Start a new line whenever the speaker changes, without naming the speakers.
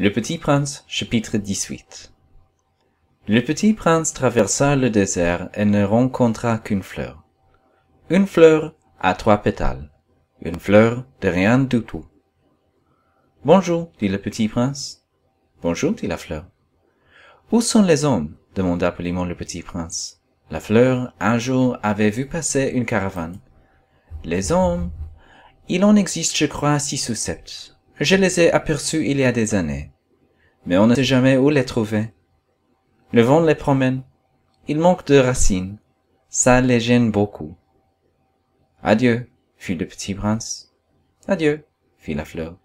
Le Petit Prince, chapitre 18 Le Petit Prince traversa le désert et ne rencontra qu'une fleur. Une fleur à trois pétales. Une fleur de rien du tout. Bonjour, dit le Petit Prince. Bonjour, dit la fleur. Où sont les hommes demanda poliment le Petit Prince. La fleur, un jour, avait vu passer une caravane. Les hommes, il en existe, je crois, six ou sept. Je les ai aperçus il y a des années, mais on ne sait jamais où les trouver. Le vent les promène. Ils manquent de racines. Ça les gêne beaucoup.
Adieu, fit le petit prince. Adieu, fit la fleur.